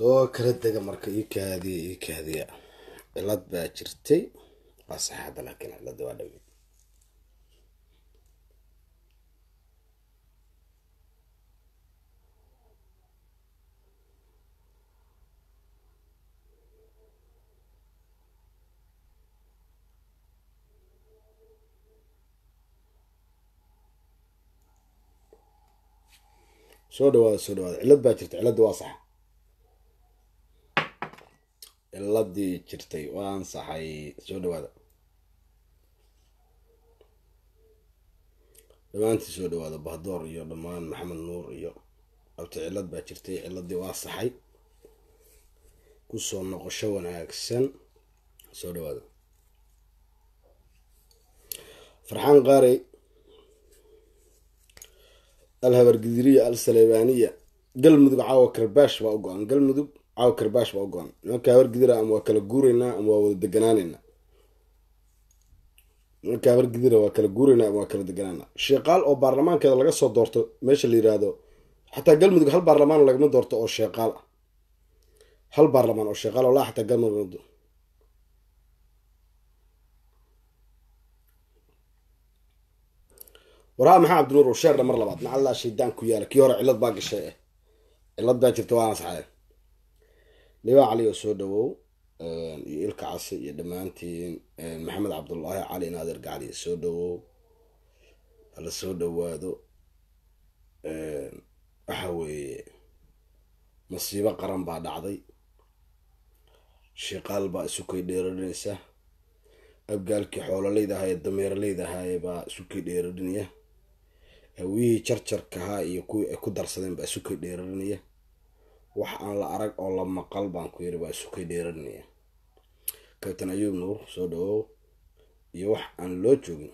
soo kala dega marka ii kaadiya ii kaadiya cilad baa jirtay waa saxaada laakiin cilada waa dhameyd soo dhawaada soo dhawaada cilad baa jirta cilada waa saxa ciladii jirtay oo ansaxay soo dhawaada dhammaantii soo dhawaada bahdoor iyo dhammaan maxamed nuur iyo abti cilad baa jirtay ciladii waa saxay kusoo noqosho wanaagsan soo dhawaada farxaan qaari al habargidiriya al saleebaaniya galmudug caawa karbaash baa u go-an galmudug caawa karbaash baa ugo-an nimankaa wargidira ama waa kala guuraynaa ama waa wada deganaanaynaa nimankaa wargidira waa kala guuraynaa ama waa kala deganaanaa sheeqaal oo baarlamaankeeda laga soo doorto meesha la yiraahdo xataa galmudug hal baarlamaan lagama doorto oo sheeqaal ah hal baarlamaan oo sheeqaal walaa xataa galmudug waraa maxaa cabdinuur sheerdha mar labaad macallaa shaydaan ku yaala kii hore cilad baa gashay eh cillad baa jirta waa ansaxay libaa cali oo soo dhawow ehm, iyo ilka case iyo dhammaantiin ehm, maxamed cabdullaahi cali naadir gacli soo dhawow hala soo dhawaado ehm, waxa weeye masiibo qaran baa dhacday shiqaal baa isu kay dheerarinaysa abgaalkii xoololeyd ahaa ee dameeraleyd ahaaye baa isu kay dheerarinaya hawiyihii jarjarka ahaa iyo kuwii ay ku darsadeen baa isu kay dheerarinaya wax aan la arag oo la maqal baan ku yiri waa isu dheeranaya kabtan ayuub nuur soo dhawow iyo wax aan loo joogin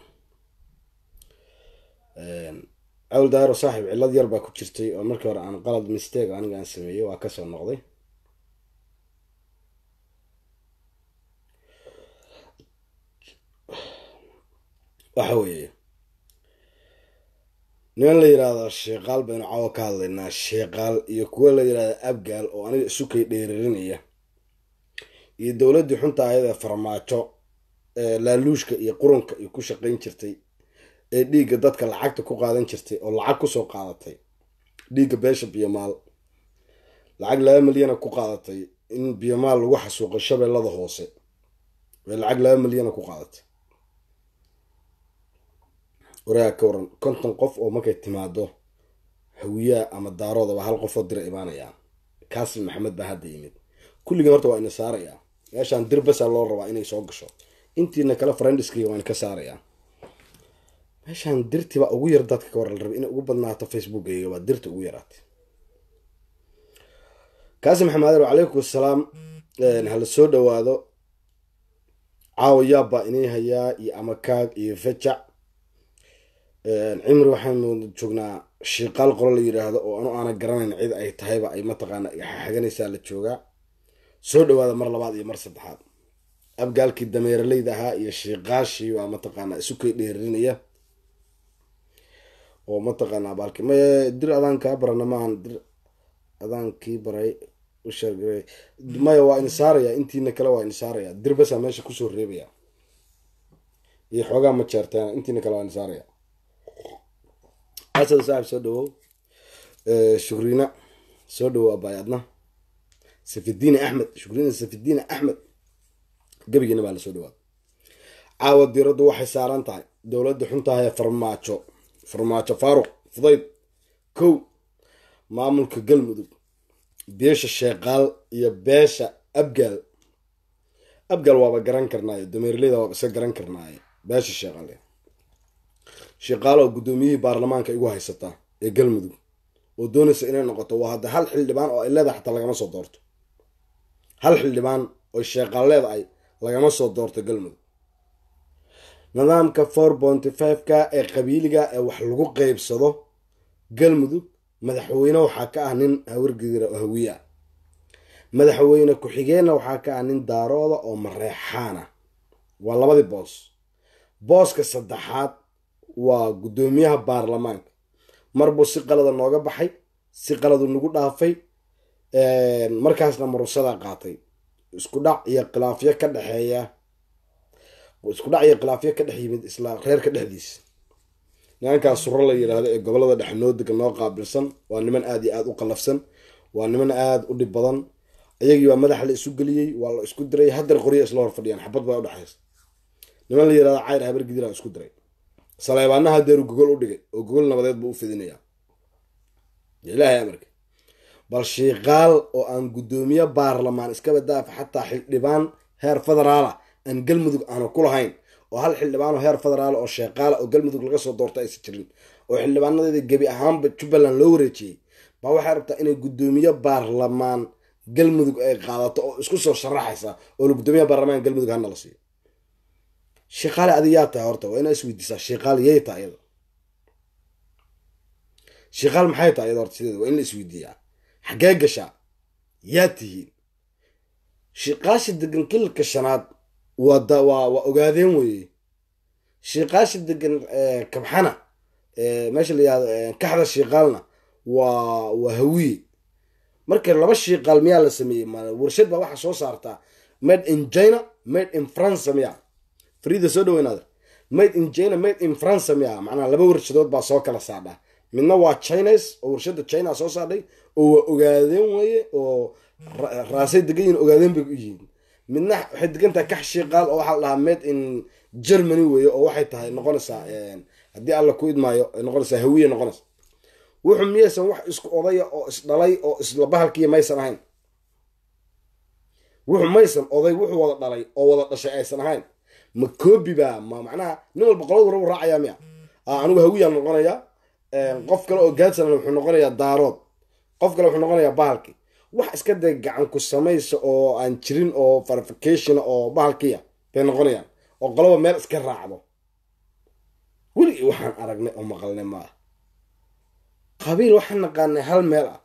cawl daaro saaxib cillad yar baa ku jirtay oo markii hore aan qalad mistake aniga aan sameeyey waa kasoo noqday waxa weeye nin la yidhaahdo sheekhaal baynu caawo ka hadlaynaa sheekhaal iyo kuwa la yidhaahda abgaal oo aniga isukay dheeririnaya iyo dowladdii xunta ayada farmaajo ee laaluushka iyo qurunka iyo ku shaqayn jirtay ee dhiigga dadka lacagta ku qaadan jirtay oo lacag kusoo qaadatay dhiigga beesha biyomaal lacag laba milyana ku qaadatay in biyomaal lagu xasuuqo shabeellada hoose ee lacag laba milyana ku qaadatay waraag ka waran konton qof oo markay timaado hawiyaa ama daaroodaba hal qofoo dira imaanayaa kaasim maxamed baa hadda yimid kulligan horta waa ina saaraya meeshaan dir loo rabaa inay soo gasho intiina kale friendiskiga waan ka saaraya meeshaan dirtiibaa ugu yar dadka ka waran rabay inay ugu badnaato facebookkayga baa dirta ugu yaraatay kaasim maxamed wacalaykum asalaam hala soo dhawaado caawa yaab baa inay hayaa iyo amakaag iyo fajac cimri waxaanu joognaa shiiqaal qolo la yiraahdo oo anu aana garanayn cid ay tahayba ay mataqaana xaganaysaa la joogaa soo dhawaada mar labaad iyo mar saddexaad abgaalkii dameeraleyda ahaa iyo shiiqaashii waa mataqaanaa isu kay dheerinaya oo mataqaanaa baalki m dir adaan barana maahan dir adaan baray maya waa insaaraya intiina kale waa insaaraya dir meesha kusoo reebaya iyo xoogaa ma jeerteena intiina kale waa insaaraya xasan saaxib soo dhawow shukriina soo dhawow abaay adna axmed shukriina safidiin axmed gebigeena baa lasoo dhawaada caawa diiraddu waxay saaran tahay dowladda xun tahay farmaajo farmaajo faaruq fudayd kow maamulka galmudug beesha sheeqaal iyo beesha abgaal abgaal waaba garan karnaaye dameerleyda waaba iska garan karnaaye beesha sheeqaal sheekaalo oo guddoomiyihii baarlamaanka igu haysataa ee galmudug oo doonaysa inay noqoto waa hadda hal xildhibaan oo ay xataa lagama soo doorto hal xildhibaan oo sheeqaal ay lagama soo doorto galmudug nidaamka four ponty five ka ee qabiiliga ee wax lagu qeybsado galmudug madaxweyne waxaa ka ah nin hawargedira oo hawiya madaxweyne ku-xigeenna waxaa ka ah nin daarooda oo mareexaana waa labadii boos booska saddexaad waa guddoomiyaha baarlamaanka mar marbuu si qalada nooga baxay si qaladu nagu dhaafay markaasna murusada qaatay isku dhac iyo khilaafyo ka dhexeeya isku iyo khilaafyo ka dhex yimid isla reerka dhexdiisa nimankaas suro la yidhaahdo ee gobolada dhexnoodika noo qaabilsan waa niman aad iyo aada u qalafsan waa niman aada u dhib badan ayagii waa madaxa la isu geliyey waa la isku diray haddar qoryo isla hor fadhiyaan xabad u dhexaysa niman la yihahdo cayr habargidira isku diray saleebaanaha deeru gogol u dhigay oo gogol nabadeed buu u fidinayaa ilaahay amarka bal shiikaal oo aan guddoomiye baarlamaan iskaba daafa xataa xildhibaan heer federaala aan galmudug aanu ku lahayn oo hal xildhibaanoo heer federaala oo sheeqaala oo galmudug laga soo doorta aysan jirin oo xildhibaanadeeda gebi ahaanba jubbaland loo wareejiyey baa waxay rabtaa inay guddoomiye baarlamaan galmudug ay qaadato oo isku soo sharaxaysa oo la guddoomiyaha baarlamaan galmudug hanala siiyo sheekaale adiyaa tahay horta waa inaa isweydiisaa sheekaale yay tahay iyada sheekaal maxay tahay iyada horta sideeda waa in la isweydiiyaa xaggee gashaa yaa tihiin shiiqaasha degan kililka shanaad waa waa waa ogaadeen weeye shiiqaasha degan kabxana meesha la yihahdo kaxda shiiqaalna waa waa hawiye marka laba shiiqaal miyaa la sameeyey warshad baa waxaa soo saartaa made in china made in france miya farida soo dhaweynaada made in china made in france miya macnaha laba warshadood baa soo kala saadhaa midna waa chines oo warshada china soo saadhay oo waa ogaadeen weye oo raasay degan yihin ogaadeen bay u yihiin midna waxay degantahay kaxshiiqaal oo waxaa la made in germany weye oo waxay tahay noqonaysaa haddii alla ku idmaayo noqonaysaa hawiye noqonaysa wuxuu miyaysan wax isku odaya oo isdhalay oo isla bahalkiiya maysan ahayn wuxuu maysan oday wuxuu wada dhalay oo wada dhashay aysan ahayn ma koobiba ma macnaha nin walba qolada waraba raacaya miya ah, anigu hawiyaan noqonaya eh, qof kale oo gaadsan wuxuu noqonayaa daarood qof kale wuxuu noqonayaa bahalki wax iska dee gacan ku samaysa oo aan jirin oo verification oo bahalkiya ah, bay noqonayaan oo qolaba meel iska raacdo weligii waxaan aragnay oo maqalnay maaha qabiil waxaan naqaanay hal meel ah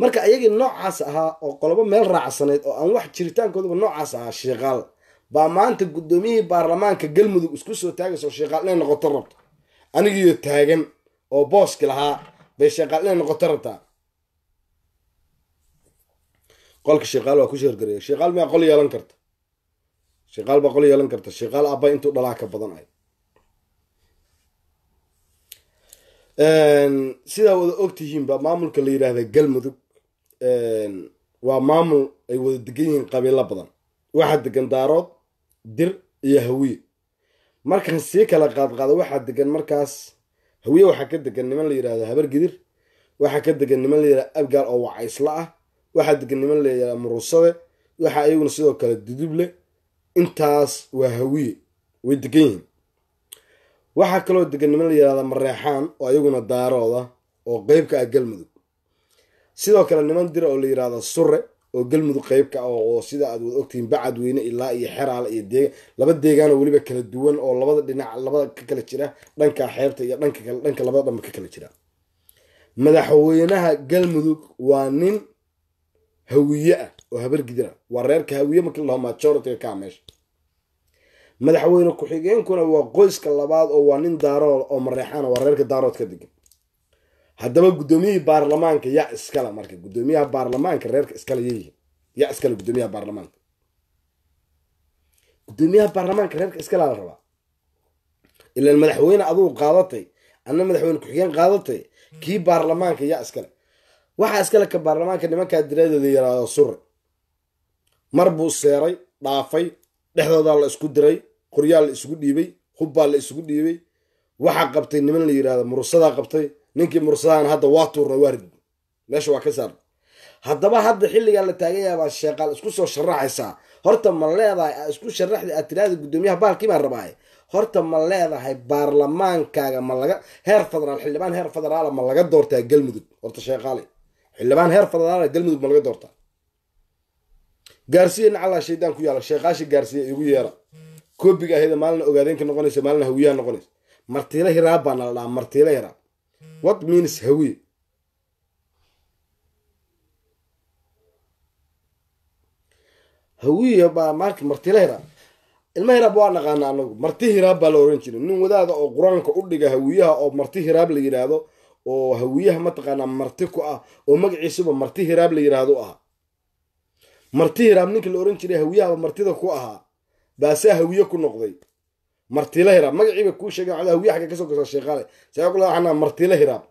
marka ayagii noocaas ahaa oo qolaba meel raacsanayd oo aan wax jiritaankoodaba noocaas ahaa shiiqaal baa maanta guddoomiyihii baarlamaanka galmudug isku soo taagayso sheekhaadnay noqoto rabta anigiiyo taagan oo booski lahaa bay sheekhaadnay noqoto rabtaa qolka sheekaal waa kusoo horgareeya sheekaal miyaa qol yeelan karta sheekaal baa qol yeelan karta sheekaal abbay intuu dhalaa ka badan ahay sidaa wada ogtihiinba maamulka la yidhaahda galmudug waa maamul ay wada degan yihiin qabiilo badan waxaa degan daarood dir iyo hawiye markan sii kala qaadqaado waxaa degan markaas hawiye waxaa ka degan niman la yidhahdo habargidir waxaa ka degan niman la yidhahdo abgaal oo wacaysla ah waxaa degan niman la yidhahdo murusade waxaa iyaguna sidoo kale duduble intaas waa hawiye way degan yihiin waxaa kaloo degan niman la yidhahda mareexaan oo ayaguna daarooda oo qeybka ah galmudug sidoo kale niman dira oo la yidhaahdo sure oo galmudug qeyb ka ah oo sida aad wada ogtihiin bacad weyne ilaa iyo xeraal iyo deegan laba deegaanoo weliba kala duwan oo labada dhinac labada ka kala jira dhanka xeebta iyo dhanka kale dhanka labada dhanba ka kala jira madaxweynaha galmudug waa nin hawiye ah oo habargidira waa reerka hawiye markii ladhaho majoritiga kaa meesha madaxweyne ku-xigeenkuna waa qoyska labaad oo waa nin daarood oo mareexaan waa reerka daarood ka degan haddaba gudoomiyihii baarlamaanka yaa iskala marka guddoomiyaha baarlamaanka reerka iskala yayihiin yaa iskala guddoomiyaha baarlamaanka guddoomiyaha baarlamaanka reerka iskala la rabaa ilaan madaxweyne aduu qaadatay anna madaxweyne ku-xigeen qaadatay kii baarlamaanka yaa iskale waxaa iskale ka baarlamaanka nimankaa diraadeeda yaraado sure mar buu seeray dhaafay dhexdoodaa la isku diray qoryaa la isugu dhiibay hubbaa la isugu dhiibay waxaa qabtay niman la yidhahdo murusadaa qabtay ninkii mursadaan hadda waa tuurna waa rid meesha waa ka saar haddaba hadda xilligaa la taagayaa baa sheeqaal isku soo sharaxaysaa horta ma leedahay isku sharaxda aad tiraahda guddoomiyaha baalkii baan rabaay horta ma leedahay baarlamaankaaga ma laga heer federaal xildhibaan heer federaala ma laga doortaa galmudug horta sheeqaale xildhibaan heer federaala galmudug ma laga doortaa gaarsiya nacallaa shaydaan ku yaala sheeqaasha gaarsiya igu yeera koobiga ahayda maalina ogaadeenka noqonaysa maalina hawiyaha noqonaysa martiilo hiraa baa nala dhaha martiilo hiraa What means هوي? hawiya baa maarka hiraab ilma hiraab waa naqaana anagu marti hiraab baa la oran jiray nin wadaada oo qur-aanka u dhiga hawiyaha oo marti hiraab la yidhaahdo oo hawiyaha mataqaanaa marti ku ah oo magaciisuba marti hiraab la yidhaahdo ahaa marti hiraab ninka la oran jiray hawiyahaba martida ku ahaa baasaa hawiye ku noqday martila hiraab magaciiba kuu sheega ad xagga kasoo gosaa sheekhaale saa kula waxaa martila hiraab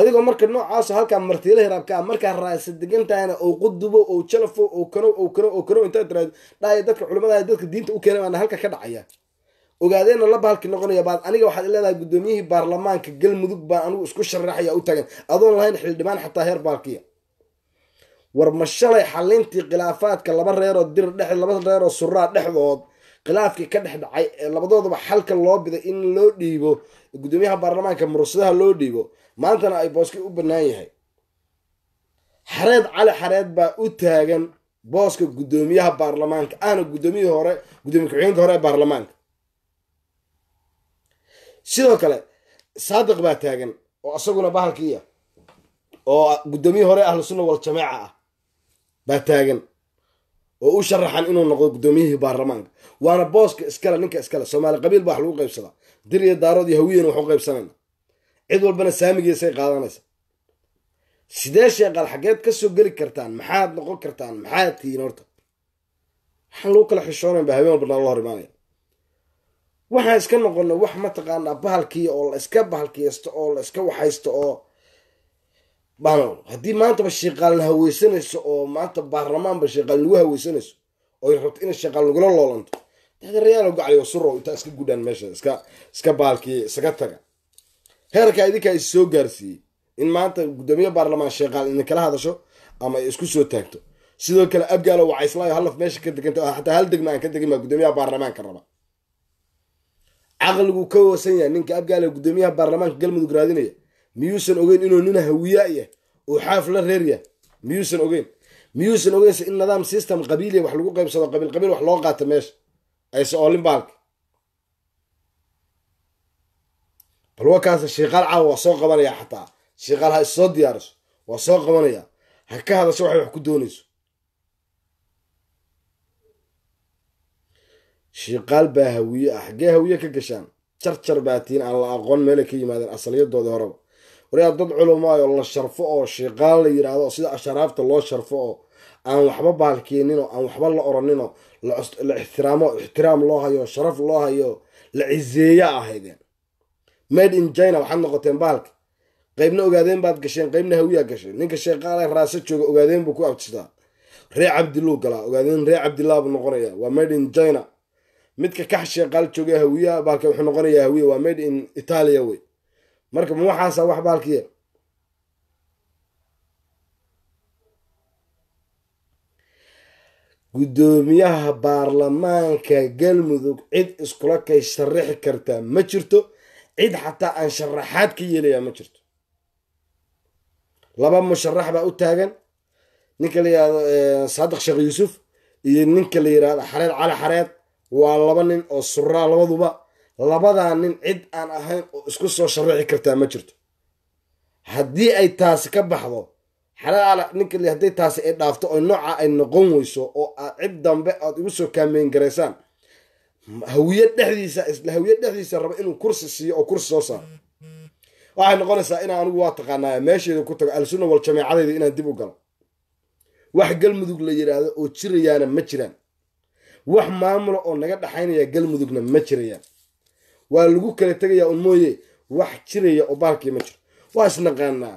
adigoo marka noocaasoo halkaa martiila hiraabka ah markaa raasa degantaana oo qudubo oo jalafo oo kanow oo kanow oo kanow intaa tiraado dhaaya dadka culimada dadka diinta u keenay baana halka ka dhacaya ogaadeenna laba halkii noqonaya baad aniga waxaad leedahay guddoomiyihii baarlamaanka galmudug baan anigu isku sharaxaya u tagan adoon lahayn xildhibaan xataa heer baarkiya war ma xalintii khilaafaadka laba reeroo dir dhex laba reeroo suraa dhexdood khilaafkii ka dhex dhacay ee labadoodaba xalka loo biday in loo dhiibo guddoomiyaha baarlamaanka murursadaha loo dhiibo maantana ay booskii u bannaan yahay xareed cali xareed baa u taagan booska guddoomiyaha baarlamaanka ahna gudoomiyii hore gudoomiye ku-xigeenka hore ee baarlamaanka sidoo kale saadiq baa taagan oo isaguna bahalkiiya ah, oo guddoomiye hore ahlu sunna waljamaaca ah baa taagan oo u sharaxan inuu noqdo guddoomiyihii baarlamaanka waana booska iskale ninka iskale soomaali qabiil baa wax lagu qaybsadaa dir iyo daarood iyo hawiyana waxu qaybsanayna cid walbana saamigiisay qaadanaysa sidee sheeqaal xaggeed ka soo geli kartaan maxaad noqon kartaan maxaad tiyiin horta waxaan lagu kala xishoonan baa habeen walba nala hor imaanaya waxaan iska noqonay wax mataqaanaa bahalkiiya oo la iska bahalkiyaysto oo la iska waxaysto oo haddii maantaba sheeqaalna haweysanayso oo maanta baarlamaanba sheeqaal lagu haweysanayso oy rabto inay sheeqaal lagula loolanto dadeerayaalo gacliyo surow intaa iska gudhaan meesha iska iska baalkiya taga heerkaa idinkaa is soo gaarsiiyey in maanta guddoomiye baarlamaan sheeqaal idinkala hadasho ama ay isku soo taagto sidoo kale abgaalo wacayslaayo hallaf meesha ka deganta hataa hal degma ka degin baa guddoomiyaha baarlamaanka raba caqligu ka wasan yahay ninka abgaalo guddoomiyaha baarlamaanka galmudug raadinaya miyuusan ogeyn inuu nin hawiyaa yahay oo xaaf la reer yahay miyuusan ogeyn miyuusan ogeynse in nidaam system qabiiliya wax lagu qaybsado qabiil qabiil wax loo qaato meesha ayse oolin bal wakaasa sheikaal caawa waa soo qabanayaa xataa sheikaal ha issoo diyaariso waa soo qabanayaa ha ka hadasho waxay wax ku dooneyso shiikaal baa hawiye ah xaggee hawiye ka gashaan jarjar baatiin aan la aqoon meelay ka yimaadeen asaliyadooda horeba wariyaa dad culamaayoo la sharfo oo shiiqaal la yidhaahdo sida asharaafta loo sharfo oo aan waxba baalkeeninoo aan waxba la oraninoo la ixtiraamo ixtiraam loo hayo sharaf loo hayo la ciseeya ahaydeen made in china waxaad noqoteen baalka qaybna ogaadeen baad gasheen qaybna hawiya gasheen ninka sheeqaale raase jooga ogaadeen buu ku abtistaa ree cabdiluu galaa ogaadeen ree cabdilaa buu noqonaya waa made in china midka kax sheeqaal jooga hawiya baalka wuxuu noqonayaa hawiya waa made in italia wey marka ma waxaasa wax baalkiya guddoomiyaha baarlamaanka galmudug cid iskula kay sharaxi kartaa ma jirto cid xataa aan sharaxaad ka yeelayaa ma jirto laba musharax baa u taagan ninka la yihahdo eh, saadiq sheekh yuusuf iyo ninka la yidhahdo xareed cali xareed waa laba nin oo suraa labaduba labadaa nin cid aan ahayn oo isku soo sharaxi kartaa ma jirto haddii ay taasi ka baxdo xalaal ninka hadday taasi ay dhaafto oo nooca ay noqon weyso oo aad cid dambe aad igu soo kaameyn garaysaan hawiye dhexdiisa isla hawiye dhexdiisa raba inuu kursi siiyo oo kursi soo saaro waxay noqonaysaa inaa anigu waa taqaanaa meeshayda ku tago al-sunna wal jamaacadayda inaan dib u galo wax galmudug la yidhaahdo oo jirayaana ma jiraan wax maamula oo naga dhaxaynaya galmudugna ma jirayaan waa lagu kala tegayaa un wax jiraya oo baalkii ma jiro waa isnaqaanaa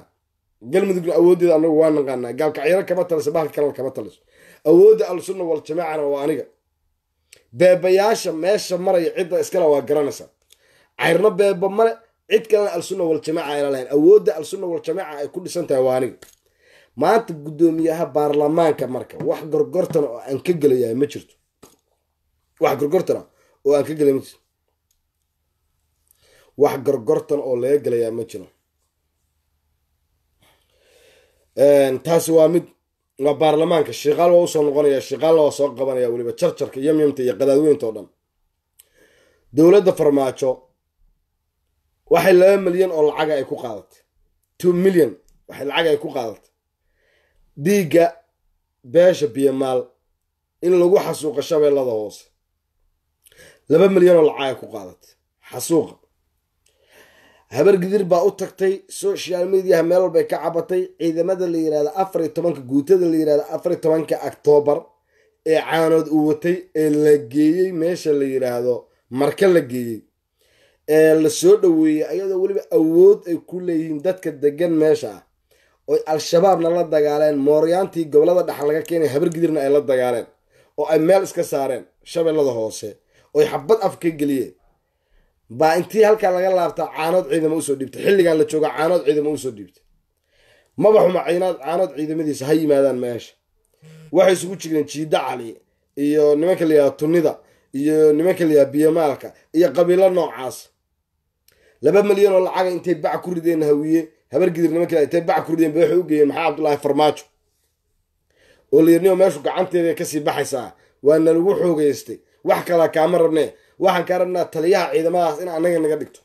galmudugna awooddeeda anagu waa naqaanaa gaalkacyaro kama taliso baalka kalena kama taliso awoodda alsunna waljamaacana waa aniga beebayaasha meesha maraya cidda iskale waa garanaysaa cayrna beeba male cid kalena alsunna waljamaaca ayna lahayn awoodda alsunna waljamaaca ay ku dhisan tahay waa aniga maanta guddoomiyaha baarlamaanka marka wax gorgortana oo aan ka gelayaa ma jirto wax gorgortana oo aan ka gelay ma jirto wax gorgortan oo laga gelayaa ma jiro taasi waa mid waa baarlamaanka shiikaal waa usoo noqonaya shiikaalna waa soo qabanaya weliba jarjarka yamyamta iyo qadaadweynta oo dhan dowladda farmaajo waxay laba milyan oo lacaga ay ku qaadatay two milyan waxay lacaga ay ku qaadatay diigga beesha biyamaal in lagu xasuuqa shabeellada hoose laba milyan oo lacag ay ku qaadatay xasuuqa habargidir baa u tagtay social mediaha meel walbay ka cabatay ciidamada la yirahda afar iyo tobanka guutada la yirahda afar iyo tobanka octoobar ee caanood uu watay ee la geeyey meesha la yiraahdo marka la geeyey ee lasoo dhoweeyey ayadoo weliba awood ay ku leeyihiin dadka degan meesha ah oy al-shabaabna la dagaaleen mooryaantii gobolada dhex laga keenay habargidirna ay la dagaaleen oo ay meel iska saareen shabeellada hoose oy xabad afka geliyeen baa intii halkaa laga laabtaa caanood ciidamo usoo dhiibta xilligan la jooga caanood ciidamo usoo dhiibta maba caanood ciidamadiisa ha yimaadaan meesha waxay isugu jireen jiida cali iyo nimanka layihahda tunida iyo nimanka layihahda biyamaalka iyo qabiilo noocaas laba milyan oo lacaga intay bac ku rideen hawiye habargidir nimanka intay bac ku rideen ba waxay u geeyeen maxaa cabdulaahi farmaajo oo layirniyo meeshu gacanteeda kasii baxaysaa waa nalagu xoogeystay wax kalaa kaama rabnee waxaan ka rabnaa taliyaha ciidamadaas in annaga naga dhigto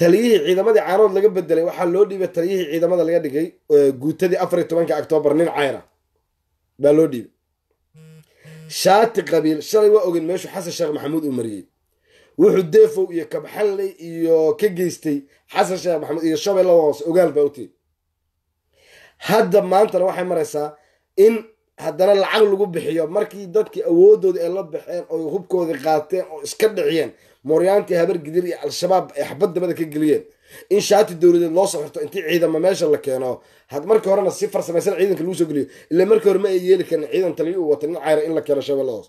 taliyihii ciidamadii caanood laga bedelay waxaa loo dhiibay taliyihii ciidamada laga dhigay guutadii afar iyo tobanka octoobar nin cayra baa loo dhiibay shaati qabiil shalay waa ogeyn meeshuu xasan sheekh maxamuud uu mariyey wuxuu deefow iyo kabxanley iyo ka geystay xasan sheekh maxamuud iyo shabeella ogaal baa u tiri hadda maantana waxay maraysaa in haddana lacag lagu bixiyo markii dadkii awoodooda ay la baxeen oo hubkoodii qaateen oo iska dhiciyeen mooryaantii habar gidir iyo al-shabaab ay xabad dabada ka geliyeen in shaati dowladeed loo saxirto intii ciidama meesha la keeno had markii horena si farsamaysan ciidanka lagu soo geliyo ilaa markii hore ma ay yeeli karin ciidan taliya uu wata nin cayra in la keeno shabeelladoos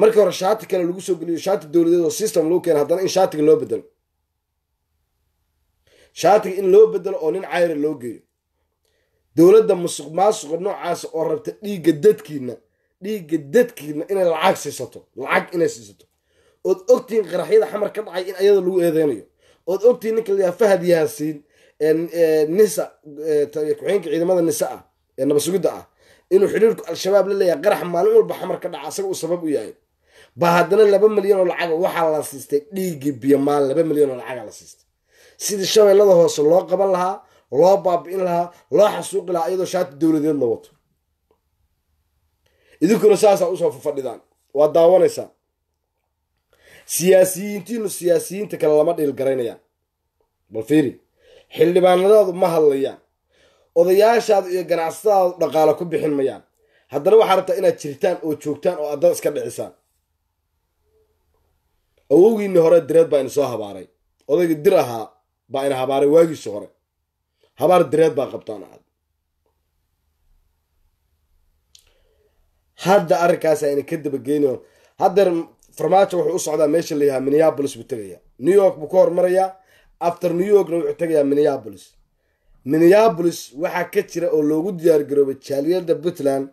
markii hore shaati kale lagu soo geliyo shaati dowladeed oo system lagu keeno haddana in shaatiga loo bedelo shaatiga in loo bedelo oo nin cayra loo geeyo dowladda musuq maasuqa noocaas oo rabta dhiigga dadkiina dhiigga dadkiina inay lacag siisato lacag inay siisato ood ogtihiin qaraxyada xamar ka dhacay in ayada lagu eedeynayo ood ogtihiin ninka layaa fahad yaasiin nisa ku-xeenka ciidamada nisa ah ee nabasugidda ah inuu xidhiirku al-shabaab la leeyahay qarax maalin walba xamar ka dhaca asaga uu sabab u yahay ba haddana laba milyan oo lacaga waxaa la siistay dhiiggii biyomaal laba milyan oo lacaga la siistay sidii shabeellada hoose loo qaban lahaa loo baabi'in lahaa loo xasuuqi lahaa iyadoo shaati dowladeedna wato idinkuna saasaa usoo fadhidaan waa daawanaysaa siyaasiyiintiinu siyaasiyiinta kale lama dhiilgaraynayaan bal fiiri xildhibaanadaadu ma hadlayaan odayaashaadu iyo ganacsatadaadu dhaqaalo ku bixin mayaan haddana waxaa rabtaa inaad jirtaan oo joogtaan oo adda iska dhicisaan awowgiinni hore direed baa ina soo habaaray odaygii dir ahaa baa ina habaaray waagiisi hore habaar direed baa qabtaan cad hadda arrinkaas ayna ka dabageynayo haddeer farmaajo wuxuu u socdaa meesha la yahaa minneabolis buu tegaya new york buu ka hormarayaa after new yorkna wuxuu tegayaa minneabolis minneabolis waxaa ka jira oo loogu diyaargaroobay jaaliyadda puntland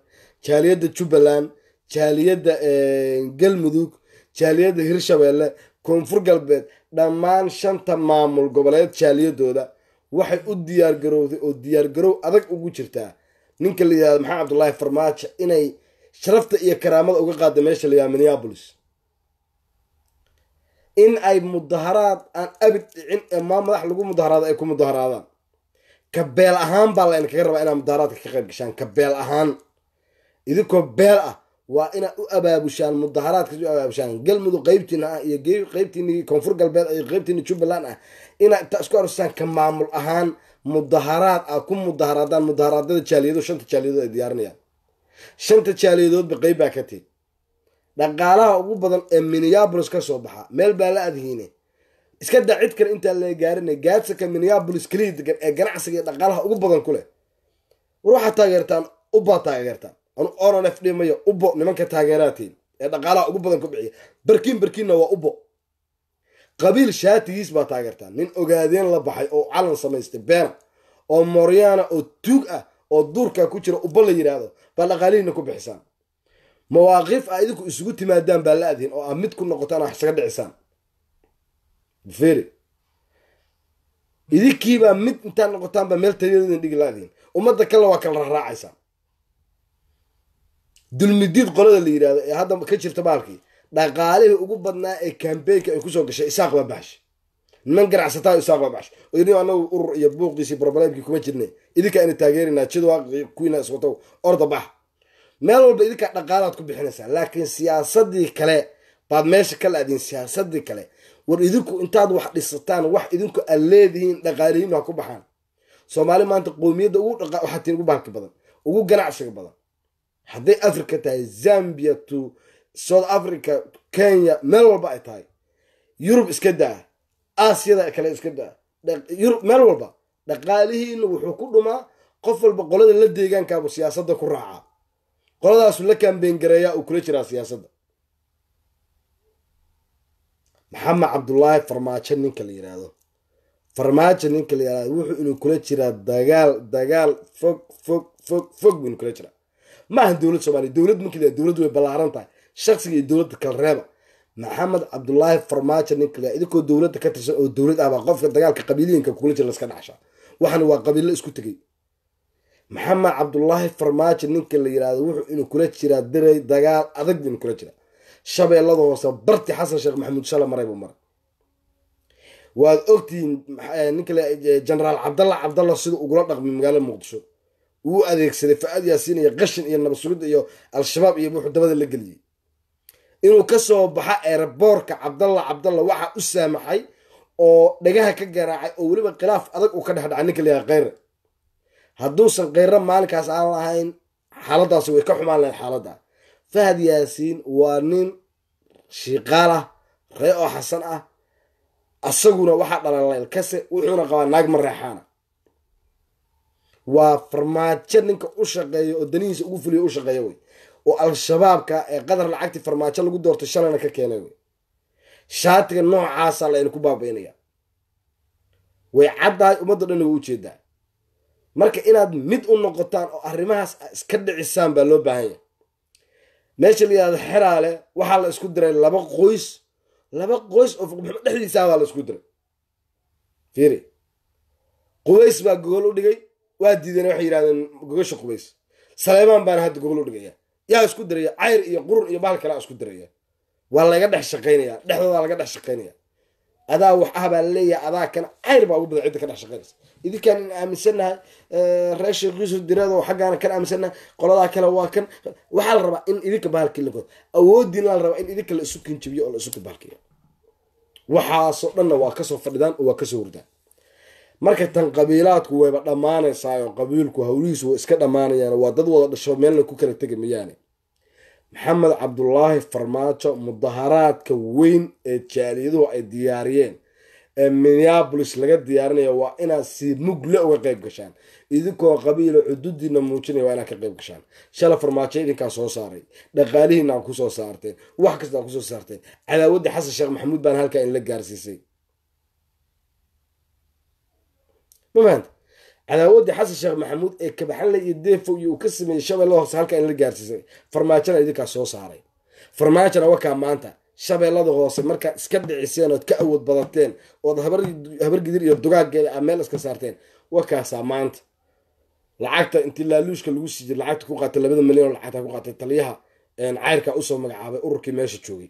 jaaliyadda jubbaland jaaliyadda eh, galmudug jaaliyadda hirshabeelle koonfur galbeed dhammaan shanta maamul goboleed jaaliyadooda waxay u diyaargarowday oo diyaargarow adag ugu jirtaa ninka la yidhahda maxamed cabdulaahi farmaajo inay sharafta iyo karaamada uga qaada meesha la yidhahdo minneabolis in ay mudaharaad aan abid dhicin ee maa madax lagu mudaharaado ay ku mudaharaadaan ka beel ahaan baa laydinkaga rabaa inaad mudaharaadka ka qayb gashaan ka beel ahaan idinkoo beel ah waa inaa u abaabushaan mudaharaadkas u abaabushaan galmudug qeybtiina ah iyo qeybtiini koonfur galbeed ah iyo qeybtiini jubbaland ah inaa intaa isku arursaan ka maamul ahaan mudaharaad aad ku mudaharaadaan mudaharaadada jaaliyadood shanta jaaliyadood ay diyaarinayaan shanta jaaliyadoodba qeyb baa ka tih dhaqaalaha ugu badan ee minneabolis ka soo baxa meel baa la adhiine iska daa cid kale intaa la gaarinay gaadsaka minneabolis keliya degan ee ganacsiga iyo dhaqaalaha ugu badan ku leh war waxaad taageertaan ubaad taageertaan ononf dhimaya ubo nimanka taageeraatiid ee dhaqaalaha ugu badan ku bixiya barkiin barkiinna waa ubo qabiil shaatigiis baa taageertaa nin ogaadeen la baxay oo calan samaystay beena oo mooryaana oo tuug ah oo duurka ku jira ubbo la yidhaahdo baa dhaqaalihiina ku bixisaan mawaaqif a idinku isugu timaadaan baa la-diin oo aa ah mid ku noqotaan wax ah isaga dhicisaan idinkiibaa mid intaad noqotaanbaa meel taliyadin dhigi la-diin ummadda kalena waa kala rarraacaysaa dulmidiid qolada la yidhahdo ee hadda ka jirta baalkii dhaqaalihii ugu badnaa ee kambeynka ay kusoo gashay isaaq baa niman ganacsataa isaaq baa baxshay oo anagu urur iyo buuqdiisi broblemkii kuma jirnay idinkaa ina taageerinaa jid orda bax meel walba idinkaa dhaqaalaad ku bixinaysaa laakiin siyaasadii kale baad meesha ka laadiin siyaasadii kale war idinku intaad wax dhisataan wax idinku aad leedihiin dhaqaalihiin ha ku baxaan soomaali maanta qowmiyadda waxaa tiin ugu bahalki badan ugu ganacsiga badan hadday africa tahay zambia to south africa kenya meel walba ay tahay yurub iska daa asiyada kale iska daa yurub meel walba dhaqaalihiina wuxuu ku dhumaa qof walba qolada la deegaankaabu siyaasadda ku raacaa qoladaasu la kaambeyngareeyaa uu kula jiraa siyaasadda maxamed cabdulaahi farmaajo ninka la yidhaahdo farmaajo ninka la yidhahdo wuxuu inuu kula jiraa dagaal dagaal fog fog fog fog bu inuu kula jiraa ma ahan dowlad soomaliya dowlad markii dowlad way ballaaran tahay shaksiga iyo dowladda kalreeba maxamed cabdulaahi farmaajo ninkala idinkoo dowladda ka tirsan oo dowlad ahbaa qofka dagaalka qabiiliyinka kula jir laska dhacsha waxana waa qabiilo isku tegey maxamed cabdulaahi farmaajo ninka la yirahdo wuxuu inuu kula jiraa diray dagaal adag inuu kula jiraa shabeellada hoose barti xasan sheekh maxamuud shala maray buu maray waad ogtihiin eh, ninkale eh, jenaraal cabdalla cabdalla siduu ugula dhaqmay magaalada muqdisho wuu adeegsaday fa-aad iyo qashin iyo nabadsugidda iyo al-shabaab iyo wuxuu dabada la geliyey inuu ka soo baxa eeraboorka cabdalla cabdalla waxaa u saamaxay oo dhagaha ka garaacay oo weliba khilaaf adag uu ka dhex dhacay ninka layaha kheyre hadduusan kheyre maalinkaas aan lahayn xaaladaas way ka xumaan lahayd xaaladda fahad yaasiin waa nin shiiqaal ah ree oo xasan ah asaguna waxaa dhalaalelkase wuxuuna qabaa naag mareexaana waa farmaajo ninka u shaqeeya oo danihiisa ugu fuliya u shaqeeya wey oo al-shabaabka ee qadar lacagtii farmaajo lagu doortay shalayna ka keenay wey shaatiga noocaasa layna ku baabaynaya way caddahay ummadda dhanna way ujeedaa marka inaad mid u noqotaan oo arrimahaas iska dhicisaan baa loo baahan yahay meesha la yidhahdo xeraale waxaa la isku diray laba qoys laba qoys oo fuqmaxumed dhexdiisaabaa la isku diray fiiri qubays baa gogol u dhigay waa diideen waxay yidhahdeen gogasha qubays saleymaan baana hadda goglu dhigaya yaa isku diraya cayr iyo qurur iyo bahal kalea isku diraya waa laga dhex shaqaynaya dhexdoodaa laga dhex shaqaynaya adaa wax ah baa laleeyahay adaa kan cayr baa ugu badan cidda ka dhex shaqaynaysa idinkan in aaminsannahay eh, reer sheekh yuusuf diraado xaggaana kan aaminsannahay qoladaa kale waa kan waxaa la rabaa in idinka bahalkii la awooddiina la rabaa in idinka la isu kinjibiyo oo la isu kibahalkiyo waxaasoo dhanna waa kasoo fadhidaan oo waa kasoo hurdaan marka tan qabiilaadku wayba dhammaanaysaayoo qabiilku howlihiisu way iska dhammaanayaan waa dad wada dhasho meelna ku kala tegi mayaane maxamed cabdulaahi farmaajo mudaharaadka weyn ee jaaliyaduhu ay diyaariyeen ee minneabolis laga diyaarinaya waa inaad si mugle uga qayb gashaan idinkoo qabiilo xuduudiina muujinaya waa inaad ka qayb gashaan shala farmaajo idinkaa soo saaray dhaqaalihiina kusoo ku saarteen wax kastaa aad kusoo saarteen cadaawaddii xasan sheekh maxamuud baan halkaa inla gaarsiisay ma maanta cadaawadda xasan sheekh maxamuud ee kabaxanle iyo deefo iyo uu ka sameeyey shabeelle hoose halkaan la gaarsiisay farmaajona idinkaa soo saaray farmaajona wakaa maanta shabeellada hoose markaad iska dhiciseen ood ka awood badateen ood habargidir iyo dugaaggeeda aa ah meel iska saarteen wakaasaa maanta lacagta intii laaluushka lagu sii lacagta ku qaatay labada milyan oo lacagta ku qaatay taliyaha cayrkaa usoo magacaabay ururkii meesha joogay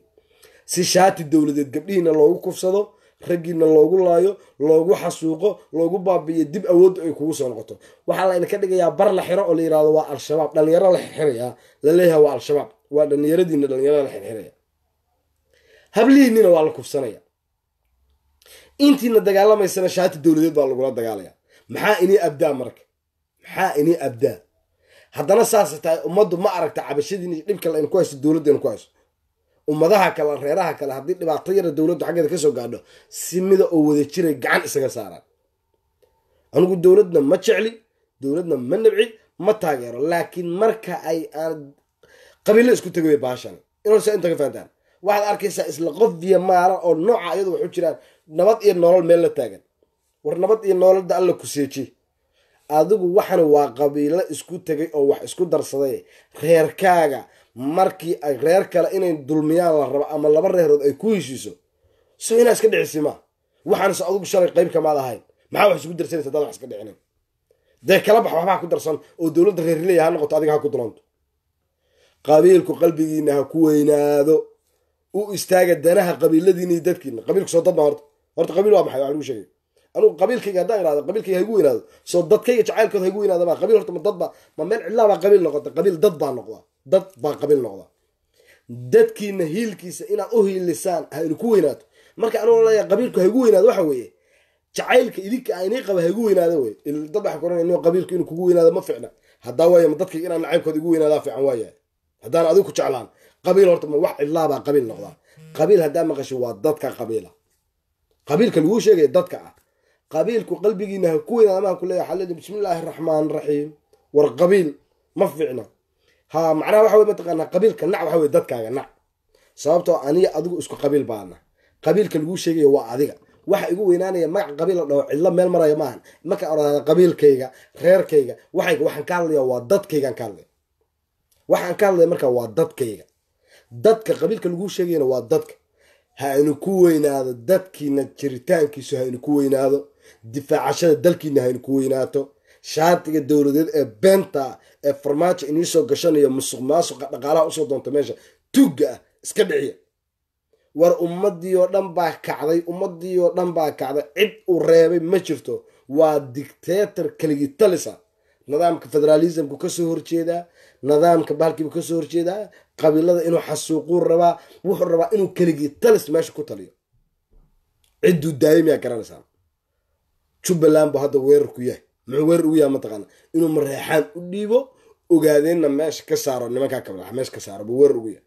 si shaati dowladeed gabdhihiina loogu kufsado raggiina loogu laayo loogu xasuuqo loogu baabi'iyo dib awoodda ay kugu soo noqoto waxaa la dhigayaa bar la xiro oo la yirahdo waa al-shabaab dhalinyaro la xirxiraya laleeyaha waa al-shabaab waa dhalinyaradiina dhalinyarada la xirxiraya hablihiinina waa la kufsanaya intiina dagaalamaysana shaati dowladeed baa lagula dagaalaya maxaa inii abdaa marka maxaa inii abdaa haddana saasay tahay ummaddu ma aragta cabashadiin dhibka layn ku hayso dowladdan ku hayso ummadaha kale reeraha kale haddii dhibaato yara dowladdu xaggeeda kasoo gaadho si mida oo wada jiray gacan isaga saaraan anigu dowladna ma jecli dowladna ma nabci ma taageero laakiin marka ay aan qabiilo isku tegay baashan inoosa inta ka fahantaan waxaad arkaysaa isla qofdiya maala oo nooca iyadu waxu jiraan nabad iyo nolol meel la taagan war nabad iyo nololda alla ku seeji adigu waxana waa qabiilo isku tegay oo wax isku darsaday reerkaaga markii ay reer kale inay dulmiyaan la rabo ama laba reerood ay ku heshiiso so inaa iska dhicisi maa waxaanse adugu shalay qayb kamaad ahayn maxaa wax isugu darsanaysa dad wax iska dhicinin dee kala bax waxbaa ku darsan oo dowladda reerrilaya ha noqoto adiga ha ku dulanto qabiilku qalbigiina ha ku weynaado u istaaga danaha qabiiladiina dadkiina qabiilku soo dad horta horta qabiil waa maxay waa lagu sheegay anugu qabiilkayga haddaan ihahdo qabiilkayga haygu weynaado soo dadkayga jacaylkood haygu weynaado ma qabiil horta ma dad ma meel cidlaa baa qabiil noqota qabiil dad baa noqdaa dad baa qabil noqda dadkiina hiilkiisa inaad u hiilisaan ha idinku weynaato marka anigoo leeya qabiilku ha weynaado waxa weeye jacaylka idinka a qaba ha weynaado wey dad waa koran qabiilku inuu kugu weynaado ma ficna haddaa waaya dadka inaa nacaybkooda igu weynaadaa fiican waaya haddaan adigu ku jeclaan qabiil horta wax cidlaabaa qabiil noqdaa qabiil haddaa maqasho waa dadka qabiila qabiilka laguu sheegaya dadka ah qabiilku qalbigiina ha ku weynaado maha ku leeya waxaa leedi bismi illaahi raxmaan raxiim war qabiil ma fiicna ha macnaha waxa wey mataqaanaa qabiilka nac waxa wey dadkaaga nac sababtoo ah aniga adigu isku qabiil baana qabiilka laguu sheegayo waa adiga waxa igu weynaanaya magac qabiil dhaho cidlo meel maraya maahan markaa odhahda qabiilkayga reerkayga waxayga waxaan ka hadlaya waa dadkaygaan ka hadlaya waxaan ka hadlaya markaa waa dadkayga dadka qabiilka laguu sheegayana waa dadka ha inu ku weynaado dadkiina jiritaankiisu ha inu ku weynaado difaacashada dalkiina ha inu ku weynaato shaatiga dowladeed ee beenta ee farmaajo iniisoo gashanayo musuq maasuqa dhaqaalaha usoo doonta meesha tugga ah iska dhiciya war ummadii oo dhan baa kacday ummadii oo dhan baa kacday cid uu reebay ma jirto waa dictator keligii talisa nidaamka federalismku kasoo horjeedaa nidaamka bahalkiibu kasoo horjeedaa qabiilada inuu xasuuquu rabaa wuxuu rabaa inuu keligii meesha ku taliyo cidduu daayamayaa garanaysaa jubbaland buu hadda weerar ku yahay weer ugu yaa mataqaana inuu mareexaan u dhiibo ogaadeenna meesha ka saaro nimankaa kabda meesha ka saaro buu weer ugu yaa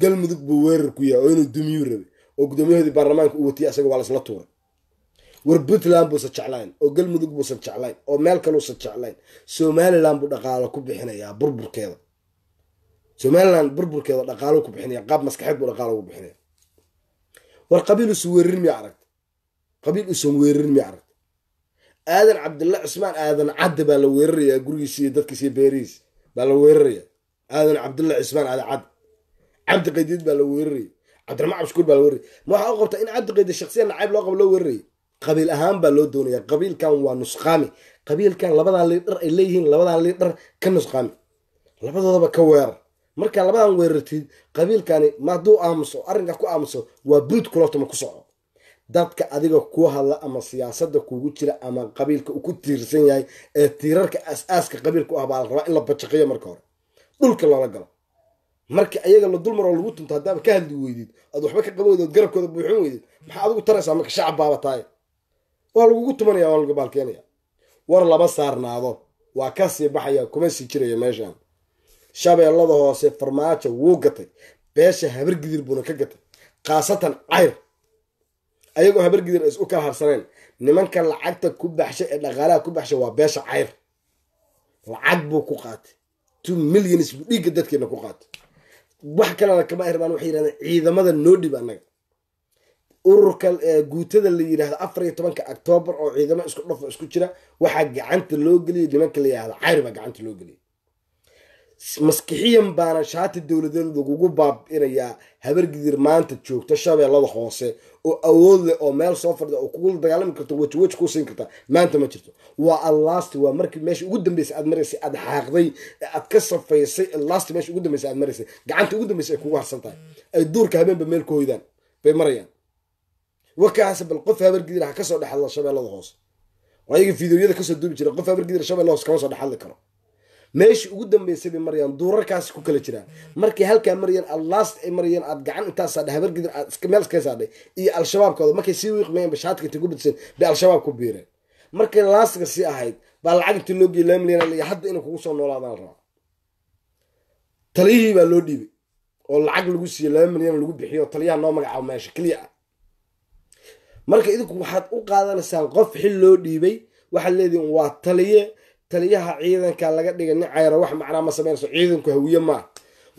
galmudug buu weerar ku yaha oo inuu dumiyuu rabay oo guddoomiyahoodii baarlamaanka u watiyay asaga waa lasla tuuray war puntland buusan jeclayn oo galmudug buusan jeclayn oo meel kaluusan jeclayn somalilan buu dhaqaalo ku bixinayaa burburkeeda somalilan burburkeeda dhaqaalo ku bixinaya qaab maskaxeed buu dhaqaalo ugu bixinaya war qabiil usan weerarin miya aragta qabiil usan weerarin miya aragta aadan cabdilla cismaan aadan cadde baa la weerarayaa gurigiis iyo beerihiis baa la weeraraya aadan cabdilla cismaan aadan cadde cabdi baa la weerarayay cabdiramaan cabshukuur baa la weerarayay ma waxaa u qabtaa in cabdi qaydiid nacayb loo qabo loo weerarayay qabiil ahaan baa loo doonaya qabiilkan waa nusqaami qabiilkan labadan liidhar ay leeyihiin labadan liidhar ka nusqaami labadoodaba ka weerar markaa labadan weerartid qabiilkani ma hadduu aamuso arrinkaa ku aamuso waa buud kulotama ku soco dadka adiga kuu hadla ama siyaasada kugu jira ama qabiilka uu ku tiirsan yahay ee tiirarka aas-aaska qabiilka u ah la rabaa in la bajaqiyo marka hore dhulka loola galo marka ayaga la dul lagu tunto haddaaba ka hadli weydid oad waxba ka qaban weydid ood garabkooda buuxin weydid maxaa adigu taraysaa marka shacab baabataay waa lagugu tumanaya waa lagu baalkeenaya war lama saarnaado waa ka sii baxaya kuma sii jiraya meeshaan shabeellada hoose farmaajo wuu gatay beesha habargidir buuna ka gatay khaasatan cayr ayagoo habargidan is u kala harsaneen nimanka lacagta ku baxsha ee dhaqaalaha ku baxsha waa beesha cayr lacag buu ku qaatay two millions buu dhiigga dadkeena ku qaatay wax kalena kama ay rabaan waxay yidhahdeen ciidamada noo dhib annaga ururka guutada la yidhahdo afar iyo tobanka octoobar oo ciidamo isku dhafo isku jira waxaa gacanta loo geliyay nimanka la yidhahdo cayr baa gacanta loo geliyay maskixiyan baana shaati dowladeed lagugu baabinayaa habargidir maanta joogta shabeellada hoose oo awood leh oo meel soo fadhida oo kugu dagaalami karto wejiweji kuu siin karta maanta ma jirto waa alaasti waa markii meesha ugu dambeysay aad maraysay aad xaaqday ee aad ka safaysay alaasti meesha ugu dambeysay aad maraysay gacanta ugu dambeysay ay kugu harsan tahay ay duurka habeenba meel ku hoydaan bay marayaan wakaase bal qof habargidir ha kasoo dhexadla shabeellada hoose oo ayaga fideoyada kasoo duubi jira qof habargidir shabeella kama soo dhexadli karo meeshii ugu dambeysay bay marayaan duurarkaasi ku kala jiraan markay halkaa marayaan aad last ay marayaan aad gacan intaa saadhay aad meel iskaga iyo al-shabaabkooda markay sii wiiqmayeen bashaadka intay ku badiseen bay al-shabaab ku biireen markay laastga sii ahayd baa lacag intii loo geeyay laamilyan hadda inay kugu soo noolaadaan rabaa taliyihii baa loo dhiibay oo lacag lagu siiye laba milyan lagu bixiyo taliyaha noo magacaabo meesha keliya ah marka idinku waxaad u qaadanaysaan qof xil loo dhiibay waxaad leedihiin waa taliye taliyaha ciidanka laga dhiga nin cayra wax macnaa ma samaynayso ciidanku hawiye maa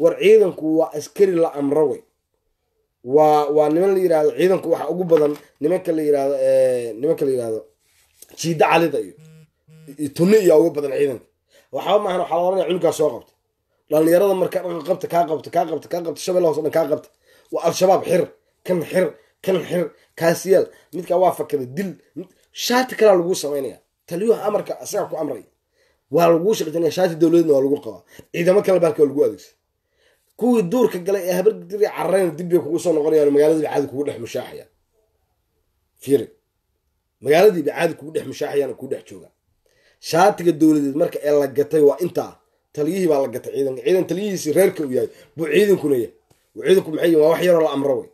war ciidanku waa askari la amro wey waa waa niman la yirahdo ciidanku waxa ugu badan nimanka la yirahdo nimanka la yirahdo jiida calida iyo tunni iyaa ugu badan ciidanka waxba maahan waxaa la oranaya cunugaa soo qabta dhallinyarada marka qabta kaa qabta kaa qabta kaa qabta shabeella hoos dhan kaa qabta waa al-shabaab xir kan xir kan xir kaasiyeel midkaa waa fakada dil shaati kalaa laguu samaynaya taliyuha amarka isagaa ku amraya waa laguu shaqaysanaya shaati dowladeedna waa lagu qabaa ciidamo kale baalka lagu adeegsada kuwii duurka galay ee habar diri cararayna kugu soo noqonayaan magaaladii bay caadi kugu dhex mushaaxayaan fiiri magaaladii caadi kugu dhex mushaaxayaan kugu dhex joogaan shaatiga dowladeed marka ee la gatay waa intaa taliyihii baa la gatay ciidanka ciidan taliyihiisi reerka uu yahay buu ciidankuna yahay ciidanku maxay yihin waa wax yaroo la amro wey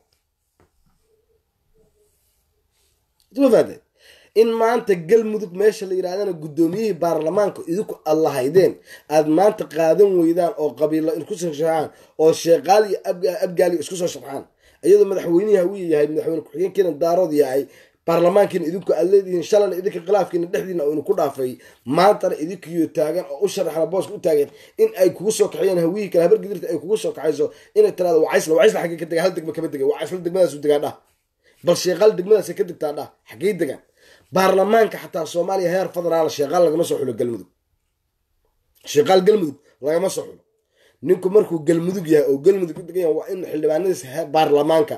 in maanta galmudug meesha la yidhahdana guddoomiyihii baarlamaanka idinku aad aad maanta qaadan weydaan oo qabiilo isku shashaxaan oo sheeqaal iyo abgaaliyo isku soo shaqxaan iyadoo madaxweynihii hawii yahay madaxweyne ku-xigeenkiina daarood yahay baarlamaankiina idinku aad shalana idinka khilaafkiina dhexdiina oo idinku dhaafay maantana idinkiyo taagan oo u sharaxna booska u taagan in ay kugu soo kaxeeyaan hawihii kale habar gidirta ay kugu soo kaxayso inay tiraada wacaysla wacaysla xaggee ka dega hal degma kama dega wacaysla degmadaasu degaa dhah bal sheeqaal degmadaasay ka degtaa dhah xaggee degaan baarlamaanka xataa soomaaliya heer federaal sheeqaal lagama soo xulo galmudug sheeqaal galmudug lagama soo xulo ninku markuu galmudug yahay oo galmudug ku degan yahay waa in xildhibaanadiis baarlamaanka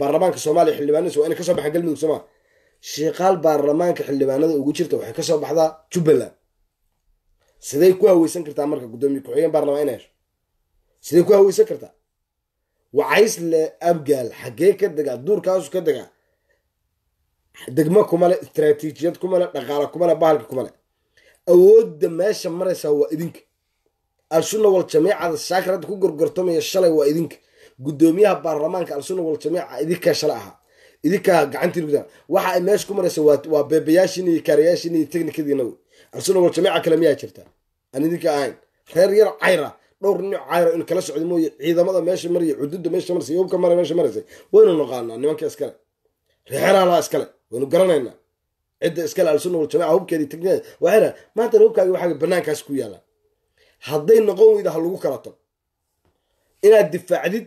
baarlamaanka soomaaliya xildhibaanadiis waa inay kasoo baxaan galmudug sooma sheeqaal baarlamaanka xildhibaanada ugu jirta waxay kasoo baxdaa jubbaland siday ku haweysan kartaa marka guddoomiye ku-xigeen baarlamaan inay hesho siday ku haweysan kartaa wacaysle abgaal xagee ka degaa duurkaasu ka degaa degmo kumale istraatiijiyad kumale dhaqaale kumale bahalka kumale awooda meesha maraysa waa idinka al-sunna waljamiicada shaakir ku gorgortamaya shalay waa idinka guddoomiyaha baarlamaanka al-sunna waljamiica idinkaa shalay ahaa idinkaa gacantiin gudaa waxa ay meesha ku maraysa waa beebayaashiina iyo kaarayaashiina iyo technikadiina wey waljamiica kale miyaa jirtaa aan idinka ahayn reer yar cayra dhowr nin cayra in kala socda mooye ciidamada meesha maraya xuduudda meesha maraysa yobka mara meesha maraysay waynu noqaanaa nimanka iskale reexeraha iskale waynu garanaynaa cidda iskale alsunna waljamaca hubkeedi tagn waxayna maanta hubkaagi waxaa banaankaas ku yaalaa hadday noqon weyda ha lagu kala tago inaad difaacdid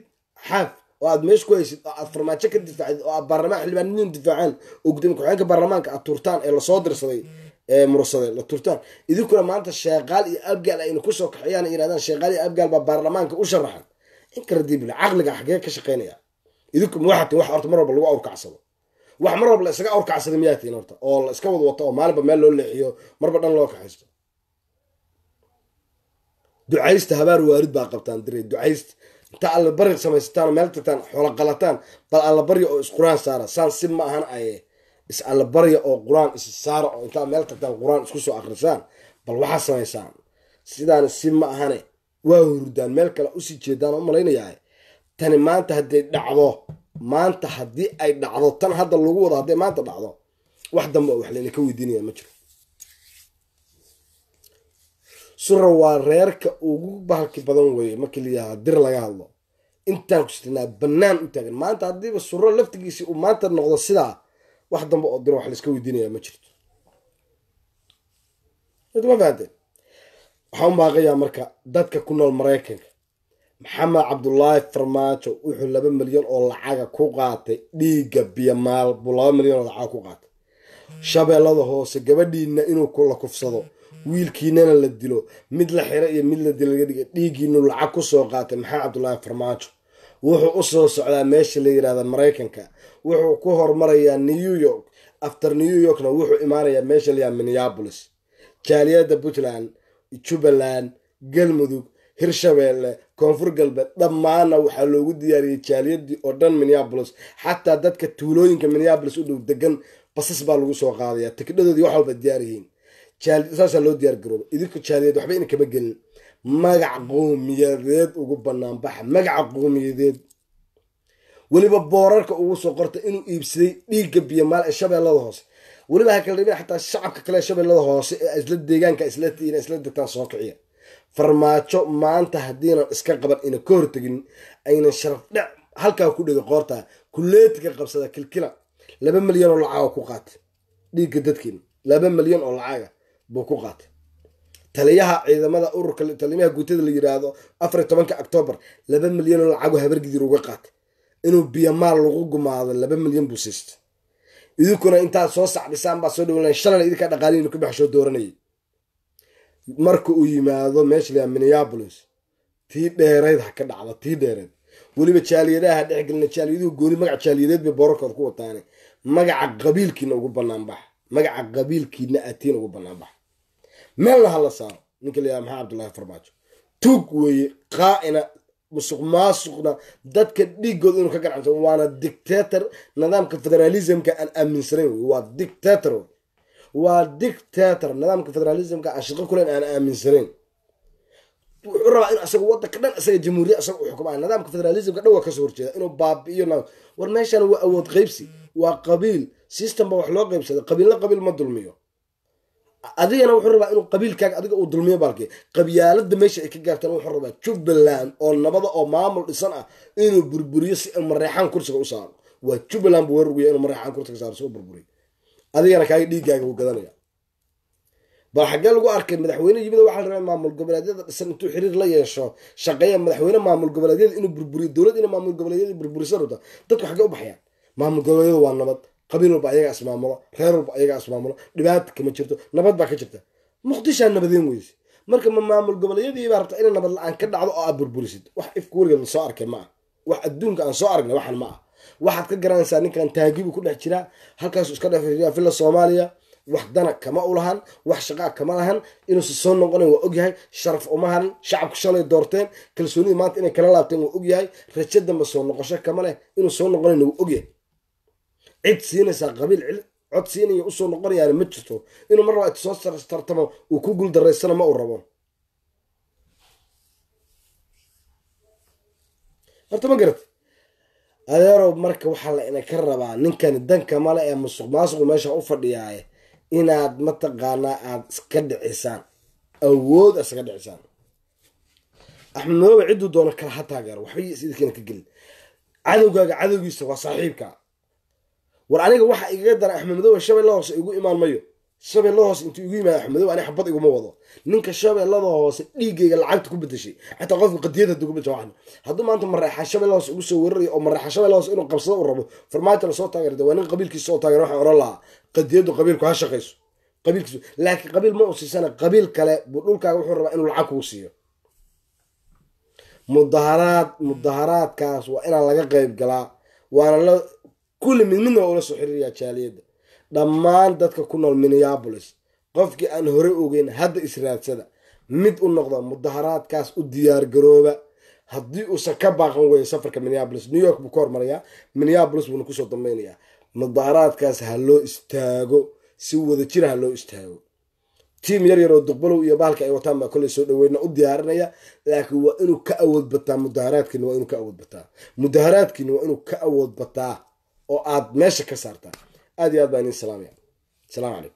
xaaf oo aad meesha ku haysid oo aad farmaajo ka difaacdid oo aad baarlamaan xildhibaanniin difaacaan oo gudoomiye ku-xigeenka baarlamaanka aad turtaan ee lasoo dirsaday ee mursadeen la turtaan idinkuna maanta sheeqaal iyo abgaal ayna kusoo kaxeeyaan yirahdaan sheeqaal iyo abgaal baa baarlamaanka u sharaxan in kala dibil caqliga xagee ka shaqeynaya idinku ma wax horta mar walba lagu awrkacsado wax mar walba la isaga miyaa miyaatiin horta oo la iska wad wato oo maalinba meel loo leexiyo marba dhan loo kaxaysto ducaysta habaar waarid baa qabtaan dire ducaysta intaa allabari samaysataan meel tataan xoola qalataan bal allabarya oo is aan saara saan si ma ahan aye is allabarya oo qur-aan is saara oo intaa meel tagtaan qur-aan isku soo akrisaan bal waxaa samaysaan sidaan si ma ahane waa hurdaan meel kale usii jeedaan oo malaynayaa tani maanta hadday dhacdo maanta haddii ay dhacdo tan hadda lagu wado hadday maanta dhacdo wax dambe wax laydinka weydiinaya ma jiro sura waa reerka ugu bahalki badan weeye markii layihaha dir laga hadlo intaan kusitinaa bannaan u taagan maanta haddiiba suro laftigiisi uu maanta noqdo sidaa wax dambe oo dir wax layska weydiinaya ma jirto ma fahamteen waxaan u baaqayaa marka dadka ku nool maraykanka maxamed cabdulaahi farmaajo wuxuu laba milyan oo lacaga ku qaatay dhiigga biyomaal buu laba milyan oo lacaga ku qaatay shabeellada hoose gabadhiina inuu la kufsado wiilkiinana la dilo mid la xiro iyo mid la dilo laga dhiga dhiiggiinuu lacag kusoo qaatay maxamed cabdulaahi farmaajo wuxuu u soo socdaa meesha la yidhahda maraykanka wuxuu ku hormarayaa new york after new yorkna wuxuu imaanayaa meesha la yirahda minneabolis jaaliyadda puntland jubbaland galmudug hirshabeelle koonfur galbeed dhammaana waxaa loogu diyaariyey jaaliyadii oo dhan minneabolis xataa dadka tuulooyinka minneabolis u dhow degan basas baa lagu soo qaadaya tikidhadoodii wax walba diyaaryihiin saasaa loo diyaargarooba idinku jaaliyad waxba ina kama gelin magac qowmiyadeed ugu banaan magaca qowmiyadeed weliba boorarka ugu soo qortay inuu iibsaday dhiigga biyomaal ee shabeellada hoose weliba ha xataa shacabka kale ee shabeellada hoose ee isla deegaanka isla tiina isla degtaan soo kiciya farmaajo maanta haddiinan iska qaban ayna ka hortegin aynan sharaf dhec halkaa ku dhega qoorta kuleetiga qabsada kilkila laba milyan oo lacaaga ku qaata dhiigga dadkeena laba milyan oo lacaaga buu ku qaata taliyaha ciidamada ururka taliyaha guutada la yiraahdo afar iyo tobanka octoobar laba milyan oo lacagu habargidir uga qaata inuu biyomaal lagu gumaado laba milyan buu siista idinkuna intaad soo sacbisaan baa soo dhawalan shalana idinkaa dhaqaalihiinu ka baxshoo dooranayay marka uu yimaado meeshal minneabolis tii dheereyd haka ka dhacda tii dheereed weliba jaaliyadaha dhexgelina jaaliyaduhu gooni magac jaaliyadeed bay boorarkooda ku wataane magaca qabiilkiina ugu banaanbax magaca qabiilkiina atiin ugu banaanbax meelna hala saaro ninka la yihahda maxaa cabdullaahi farmaajo tuug weeye qaa'ina musuq maasuqna dadka dhiiggooda inuu ka garcansan waana dictator nidaamka federalismka aan aaminsanayn wey waa dictator wey waa dictator nidaamka federalismka aan shaqo kulen aan aaminsanayn wuxuu rabaa in asaga wadanka dhan isaga jamhuuriyad asaga u xukumaa nidaamka federalismka dhan waa kasoo horjeeda inuu baabi'iyo war meeshan waa awood qaybsi waa qabiil system baa wax loo qeybsada qabiilna qabiil ma dulmiyo adigana wuxuu rabaa inuu qabiilkaaga adiga uu dulmiyo baalkii qabyaalada meesha ay ka gaartaan wuxuu rabaa jubbaland oo nabada oo maamul dhisan ah inuu burburiyo si mareexaan kursiga u saaro waa jubbaland buu weerarguya inuu mareexaan kursiga saaro si u burburiyo adigana kaaga dhiiggaaga wuu gadanaya bal xaggee lagu arkay madaxweyne yimid waxaa la rabaa maamul goboleedyada dhisan intuu xiriir la yeesho shaqeeya madaxweyne maamul goboleedyada inuu burburiyo dowlad ina maamul goboleedyada burburisa rabta dadku xaggee u baxyaan maamul goboleedyadu waa nabad qabiil walba ayagaa ismaamulo reer walba ayagaa ismaamulo dhibaata kama jirto nabad baa ka jirta muqdishaa nabadeen weyse marka ma maamul goboleedyadii baa rabtaa inay nabad la-aan ka dhacdo oo aad burburisid wax ifka weligeed la soo arkay ma ah wax adduunka aan soo aragna waxan ma ah waxaad ka garanaysaa ninkan taagibu ku dhex jiraa halkaasu iska dhexfia villa soomaaliya wax dana kama ulahan wax shaqaa kama lahan inuusa soo noqonayn waa ogyahay sharaf umahan shacabku shalay doorteen kalsoonidii maanta inay kala laabteen waa ogyahay rajo dambe soo noqosho kama leh inuu soo noqonayna waa ogyahay cid siinaysaa qabiil cod siinaya usoo noqonayaana ma jirto inuu mar raba soo tartamo uu ku guuldaraysana ma u rabo horta ma garat adeerow marka waxaa la ina ka rabaa ninkani danka male ee musuqmaasuqu meesha u fadhiyaaye inaad mataqaanaa aad iska dhicisaan awood aad iska dhicisaan axmed madoobe cidduu doono kala ha taageero waxba iidkiina ka gelin cadowgaaga cadowgiisa waa saaxiibka war aniga waxa igaga dara axmed madoba shabay la hoose igu imaan mayo shabeelada hoose intuu igu yimaado axmedow ani xabad iguma wado ninka shabeelada hoose dhiigayga lacagta ku bedeshay xataa qofka qadiyad haduu ku bedesha hadduu maanta mareexa shabeelada hoose ugu soo weerarayo oo mareexa shabeelada hoose inuu qabsado u rabo farmaajo lasoo taageerda waa nin qabiilkiisa soo taageera waxaan odhan lahaa qadiyadu qabiilku ha shaqayso qabiilkiisu laakiin qabiil ma u siisana qabiil kale buu dhulkaaga wuxuu rabaa inuu lacag kugu siiyo mudaharaad mudaharaadkaas waa inaan laga qayb galaa waana la kulli mid midna ula soo xiriiryaa jaaliyadda dhammaan dadka ku nool minneabolis qofkii aan hore ogeyn hadda israadsada mid u noqda mudaharaadkaas u diyaargarooba haddii uusan ka baaqan weeyo safarka minneabolis new york buu ka hormarayaa minneabolis buuna kusoo dambeynayaa mudaharaadkaas ha loo istaago si wada jira ha loo istaago tiim yar yar oo duqbalow iyo bahalka ay wataan baa kolley soo dhaweyna u diyaarinaya laakiin waa inuu ka awood bataa mudaharaadkiina waa inuu ka awood bataa mudaharaadkiina waa inuu ka awood bataa oo aad meesha ka saartaa aad iyo aad baan idin salaamaya salaam calaykum